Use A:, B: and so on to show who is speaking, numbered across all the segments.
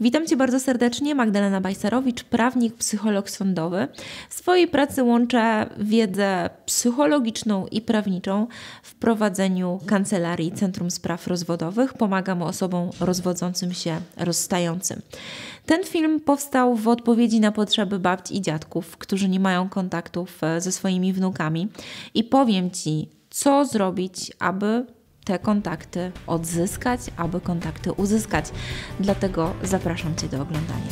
A: Witam Cię bardzo serdecznie, Magdalena Bajsarowicz, prawnik, psycholog sądowy. W swojej pracy łączę wiedzę psychologiczną i prawniczą w prowadzeniu Kancelarii Centrum Spraw Rozwodowych. Pomagam osobom rozwodzącym się, rozstającym. Ten film powstał w odpowiedzi na potrzeby babci i dziadków, którzy nie mają kontaktów e, ze swoimi wnukami. I powiem Ci, co zrobić, aby te kontakty odzyskać, aby kontakty uzyskać. Dlatego zapraszam Cię do oglądania.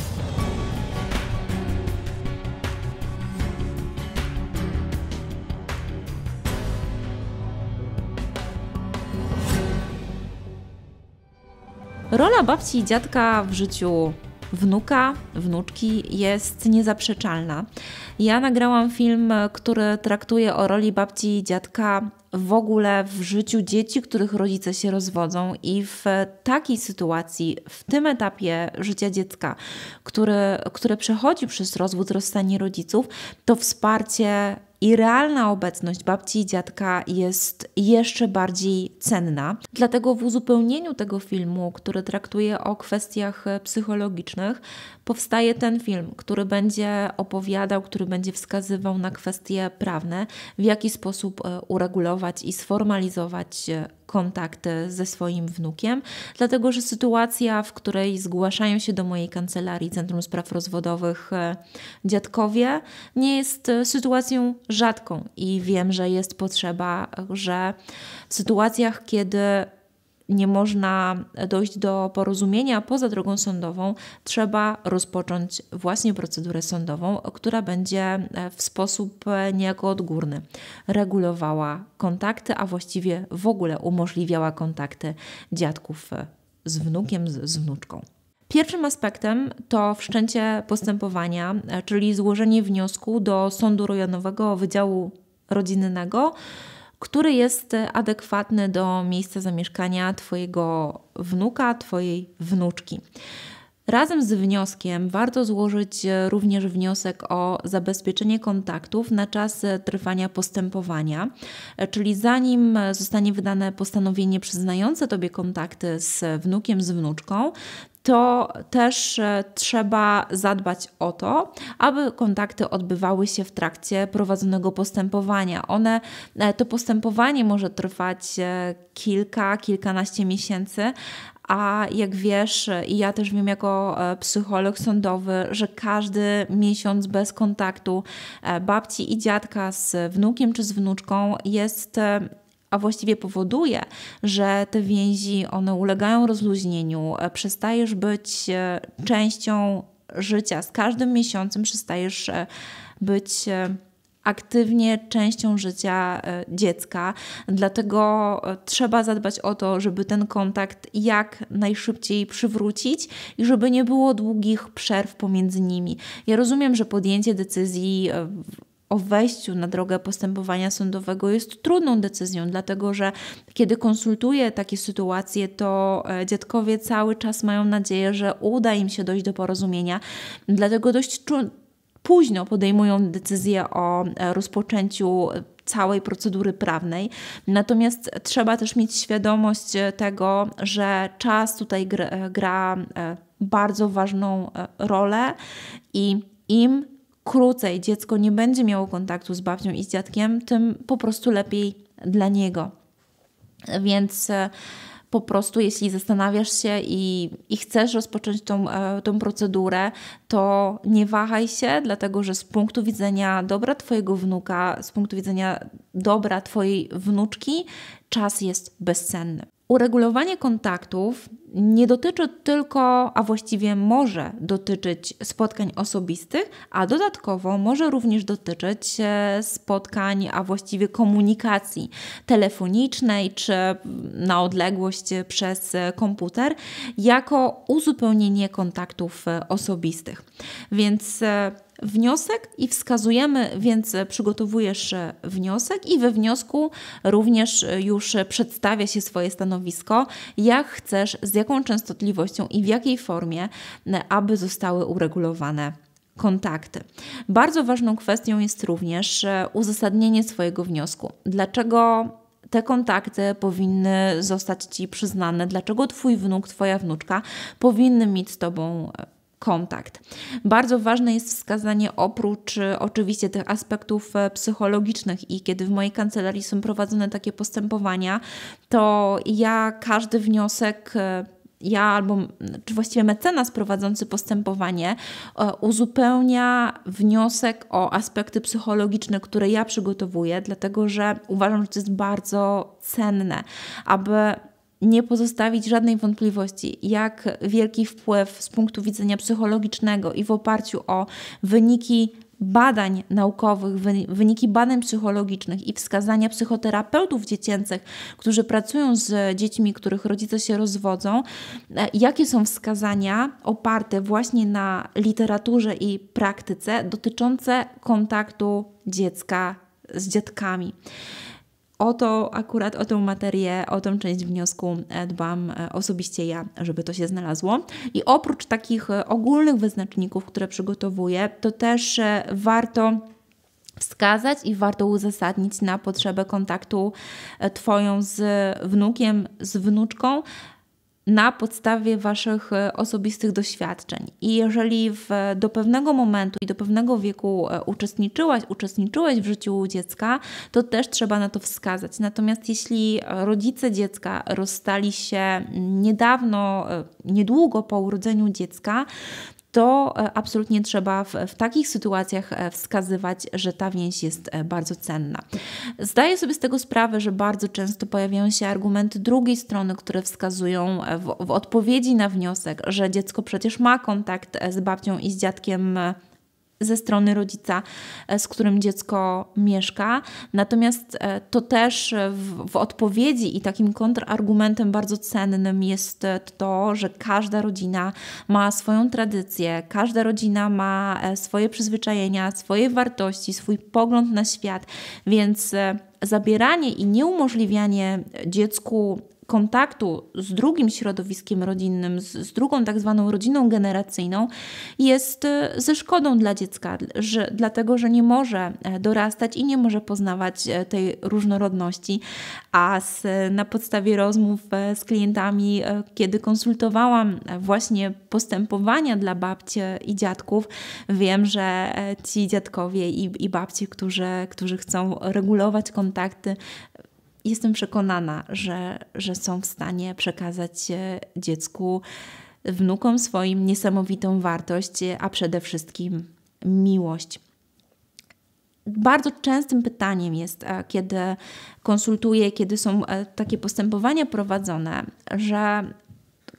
A: Rola babci i dziadka w życiu wnuka, wnuczki jest niezaprzeczalna. Ja nagrałam film, który traktuje o roli babci i dziadka w ogóle w życiu dzieci, których rodzice się rozwodzą, i w takiej sytuacji, w tym etapie życia dziecka, który, które przechodzi przez rozwód, rozstanie rodziców, to wsparcie i realna obecność babci i dziadka jest jeszcze bardziej cenna. Dlatego w uzupełnieniu tego filmu, który traktuje o kwestiach e, psychologicznych, powstaje ten film, który będzie opowiadał, który będzie wskazywał na kwestie prawne, w jaki sposób e, uregulować i sformalizować e, kontakt ze swoim wnukiem, dlatego że sytuacja, w której zgłaszają się do mojej kancelarii Centrum Spraw Rozwodowych dziadkowie, nie jest sytuacją rzadką i wiem, że jest potrzeba, że w sytuacjach, kiedy nie można dojść do porozumienia poza drogą sądową, trzeba rozpocząć właśnie procedurę sądową, która będzie e, w sposób e, niejako odgórny regulowała kontakty, a właściwie w ogóle umożliwiała kontakty dziadków e, z wnukiem, z, z wnuczką. Pierwszym aspektem to wszczęcie postępowania, e, czyli złożenie wniosku do Sądu Rojonowego Wydziału Rodzinnego, który jest e, adekwatny do miejsca zamieszkania Twojego wnuka, Twojej wnuczki. Razem z wnioskiem warto złożyć e, również wniosek o zabezpieczenie kontaktów na czas trwania postępowania, czyli zanim zostanie wydane postanowienie przyznające Tobie kontakty z wnukiem, z wnuczką, to też e, trzeba zadbać o to, aby kontakty odbywały się w trakcie prowadzonego postępowania. One, e, to postępowanie może trwać e, kilka, kilkanaście miesięcy, a jak wiesz, i ja też wiem jako psycholog sądowy, że każdy miesiąc bez kontaktu babci i dziadka z wnukiem czy z wnuczką jest a właściwie powoduje, że te więzi one ulegają rozluźnieniu, e, przestajesz być e, częścią życia. Z każdym miesiącem przestajesz e, być aktywnie częścią życia dziecka. Dlatego trzeba zadbać o to, żeby ten kontakt jak najszybciej przywrócić i żeby nie było długich przerw pomiędzy nimi. Ja rozumiem, że podjęcie decyzji o wejściu na drogę postępowania sądowego jest trudną decyzją, dlatego że kiedy konsultuję takie sytuacje, to e, dziadkowie cały czas mają nadzieję, że uda im się dojść do porozumienia, dlatego dość późno podejmują decyzję o e, rozpoczęciu e, całej procedury prawnej. Natomiast trzeba też mieć świadomość tego, że czas tutaj gra, gra bardzo ważną rolę i im krócej dziecko nie będzie miało kontaktu z babcią i z dziadkiem, tym po prostu lepiej dla niego. Więc e, po prostu, jeśli zastanawiasz się i, i chcesz rozpocząć tą, e, tą procedurę, to nie wahaj się, dlatego że z punktu widzenia dobra Twojego wnuka, z punktu widzenia dobra Twojej wnuczki, czas jest bezcenny. Uregulowanie kontaktów nie dotyczy tylko, a właściwie może dotyczyć spotkań osobistych, a dodatkowo może również dotyczyć e, spotkań, a właściwie komunikacji telefonicznej czy na odległość przez komputer, jako uzupełnienie kontaktów e, osobistych. Więc e, wniosek i wskazujemy, więc przygotowujesz e, wniosek i we wniosku również e, już e, przedstawia się swoje stanowisko, jak chcesz, z jaką częstotliwością i w jakiej formie, aby zostały uregulowane kontakty. Bardzo ważną kwestią jest również uzasadnienie swojego wniosku. Dlaczego te kontakty powinny zostać Ci przyznane, dlaczego Twój wnuk, Twoja wnuczka powinny mieć z Tobą kontakt. Bardzo ważne jest wskazanie oprócz e, oczywiście tych aspektów e, psychologicznych i kiedy w mojej kancelarii są prowadzone takie postępowania, to ja każdy wniosek e, ja albo czy właściwie mecenas prowadzący postępowanie uzupełnia wniosek o aspekty psychologiczne, które ja przygotowuję, dlatego że uważam, że to jest bardzo cenne, aby nie pozostawić żadnej wątpliwości, jak wielki wpływ z punktu widzenia psychologicznego i w oparciu o wyniki badań naukowych, wyniki badań psychologicznych i wskazania psychoterapeutów dziecięcych, którzy pracują z dziećmi, których rodzice się rozwodzą, e, jakie są wskazania oparte właśnie na literaturze i praktyce dotyczące kontaktu dziecka z dziadkami o to akurat, o tą materię, o tą część wniosku e, dbam e, osobiście ja, żeby to się znalazło. I oprócz takich e, ogólnych wyznaczników, które przygotowuję, to też warto wskazać i warto uzasadnić na potrzebę kontaktu Twoją z wnukiem, z wnuczką na podstawie Waszych e, osobistych doświadczeń. I jeżeli w, do pewnego momentu i do pewnego wieku e, uczestniczyłaś, uczestniczyłeś w życiu dziecka, to też trzeba na to wskazać. Natomiast jeśli e, rodzice dziecka rozstali się mm, niedawno, niedługo po urodzeniu dziecka, to e, absolutnie trzeba w, w, takich sytuacjach e, wskazywać, że ta więź jest e, bardzo cenna. Zdaję sobie z tego sprawę, że bardzo często pojawiają się argumenty drugiej strony, które wskazują w, w odpowiedzi na wniosek, że dziecko przecież ma kontakt z babcią i z dziadkiem ze strony rodzica, e, z którym dziecko mieszka. Natomiast e, to też w, w, odpowiedzi i takim kontrargumentem bardzo cennym jest e, to, że każda rodzina ma swoją tradycję, każda rodzina ma swoje przyzwyczajenia, swoje wartości, swój pogląd na świat, więc zabieranie i nieumożliwianie dziecku kontaktu z drugim środowiskiem rodzinnym, z, z, drugą tak zwaną rodziną generacyjną jest e, ze szkodą dla dziecka, że, dlatego że nie może e, dorastać i nie może poznawać e, tej różnorodności. A z, na podstawie rozmów z klientami, kiedy konsultowałam właśnie postępowania dla babci i dziadków, wiem, że ci dziadkowie i, i babci, którzy, którzy chcą regulować kontakty, jestem przekonana, że, że są w stanie przekazać e, dziecku, wnukom swoim niesamowitą wartość, e, a przede wszystkim miłość. Bardzo częstym pytaniem jest, e, kiedy konsultuję, kiedy są takie postępowania prowadzone, że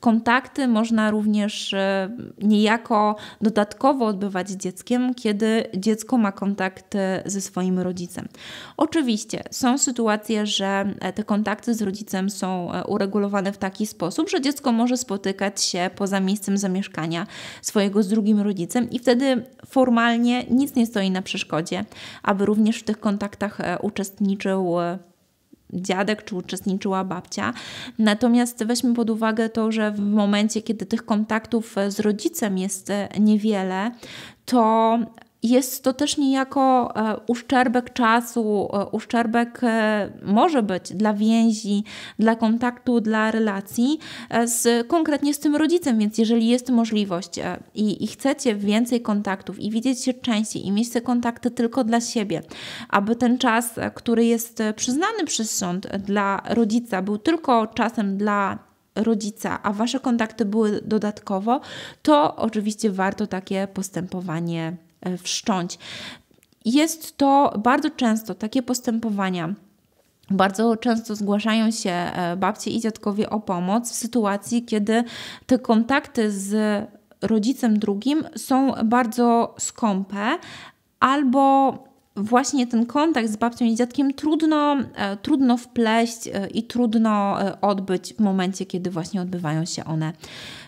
A: kontakty można również e, niejako dodatkowo odbywać z dzieckiem, kiedy dziecko ma kontakty e, ze swoim rodzicem. Oczywiście są sytuacje, że e, te kontakty z rodzicem są uregulowane w taki sposób, że dziecko może spotykać się poza miejscem zamieszkania swojego z drugim rodzicem i wtedy formalnie nic nie stoi na przeszkodzie, aby również w tych kontaktach uczestniczył dziadek czy uczestniczyła babcia. Natomiast weźmy pod uwagę to, że w momencie, kiedy tych kontaktów z rodzicem jest e, niewiele, to jest to też niejako e, uszczerbek czasu, e, uszczerbek e, może być dla więzi, dla kontaktu, dla relacji z, konkretnie z tym rodzicem. Więc jeżeli jest możliwość i, i chcecie więcej kontaktów i widzieć się częściej i mieć te kontakty tylko dla siebie, aby ten czas, który jest przyznany przez sąd dla rodzica, był tylko czasem dla rodzica, a wasze kontakty były dodatkowo, to oczywiście warto takie postępowanie E, wszcząć. Jest to bardzo często takie postępowania. Bardzo często zgłaszają się e, babcie i dziadkowie o pomoc w sytuacji, kiedy te kontakty z rodzicem drugim są bardzo skąpe albo właśnie ten kontakt z babcią i dziadkiem trudno, e, trudno wpleść i trudno odbyć w momencie, kiedy właśnie odbywają się one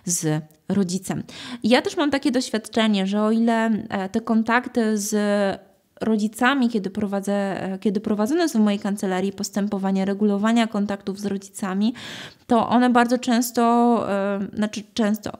A: z rodzicem. Ja też mam takie doświadczenie, że o ile e, te kontakty z rodzicami, kiedy, prowadzę, e, kiedy prowadzone są w mojej kancelarii postępowania regulowania kontaktów z rodzicami, to one bardzo często, e, znaczy często,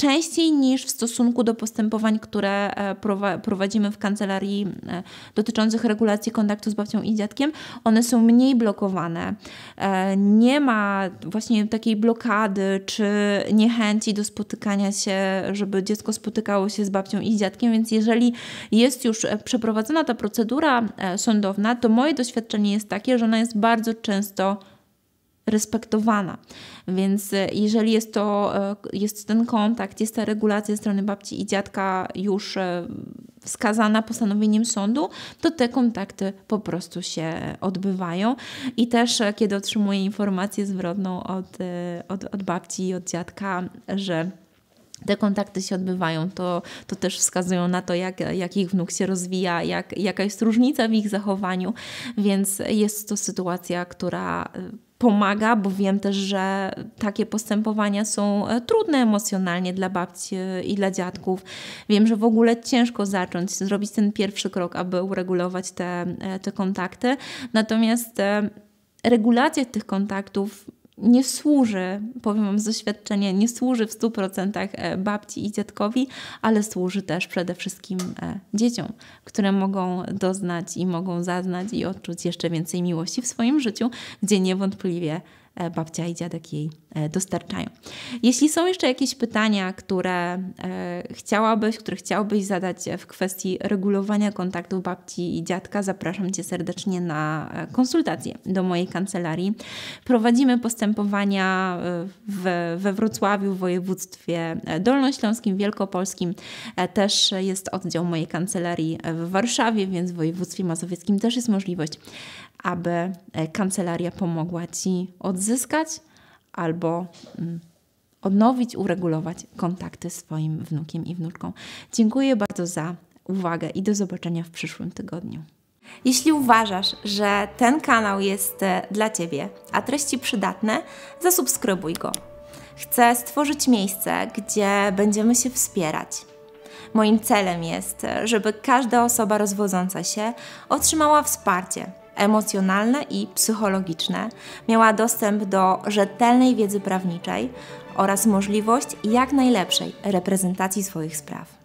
A: częściej niż w stosunku do postępowań, które e, prowadzimy w kancelarii e, dotyczących regulacji kontaktu z babcią i dziadkiem. One są mniej blokowane. E, nie ma właśnie takiej blokady czy niechęci do spotykania się, żeby dziecko spotykało się z babcią i dziadkiem, więc jeżeli jest już przeprowadzona ta procedura sądowna, to moje doświadczenie jest takie, że ona jest bardzo często respektowana. Więc e, jeżeli jest to, e, jest ten kontakt, jest ta regulacja ze strony babci i dziadka już e, wskazana postanowieniem sądu, to te kontakty po prostu się odbywają. I też kiedy otrzymuję informację zwrotną od, od, od babci i od dziadka, że te kontakty się odbywają, to, to też wskazują na to, jak, jak ich wnuk się rozwija, jak, jaka jest różnica w ich zachowaniu, więc jest to sytuacja, która pomaga, bo wiem też, że takie postępowania są e, trudne emocjonalnie dla babci e, i dla dziadków. Wiem, że w ogóle ciężko zacząć, zrobić ten pierwszy krok, aby uregulować te, e, te kontakty. Natomiast regulacja tych kontaktów nie służy, powiem Wam z doświadczenia, nie służy w 100% e, babci i dziadkowi, ale służy też przede wszystkim e, dzieciom, które mogą doznać i mogą zaznać i odczuć jeszcze więcej miłości w swoim życiu, gdzie niewątpliwie E, babcia i dziadek jej e, dostarczają. Jeśli są jeszcze jakieś pytania, które e, chciałabyś, które chciałbyś zadać w kwestii regulowania kontaktów babci i dziadka, zapraszam Cię serdecznie na konsultację do mojej kancelarii. Prowadzimy postępowania w, we Wrocławiu, w województwie dolnośląskim, wielkopolskim. Też jest oddział mojej kancelarii w Warszawie, więc w województwie mazowieckim też jest możliwość aby e, kancelaria pomogła Ci odzyskać albo mm, odnowić, uregulować kontakty z swoim wnukiem i wnuczką. Dziękuję bardzo za uwagę i do zobaczenia w przyszłym tygodniu. Jeśli uważasz, że ten kanał jest e, dla Ciebie, a treści przydatne, zasubskrybuj go. Chcę stworzyć miejsce, gdzie będziemy się wspierać. Moim celem jest, żeby każda osoba rozwodząca się otrzymała wsparcie emocjonalne i psychologiczne, miała dostęp do rzetelnej wiedzy prawniczej oraz możliwość jak najlepszej reprezentacji swoich spraw.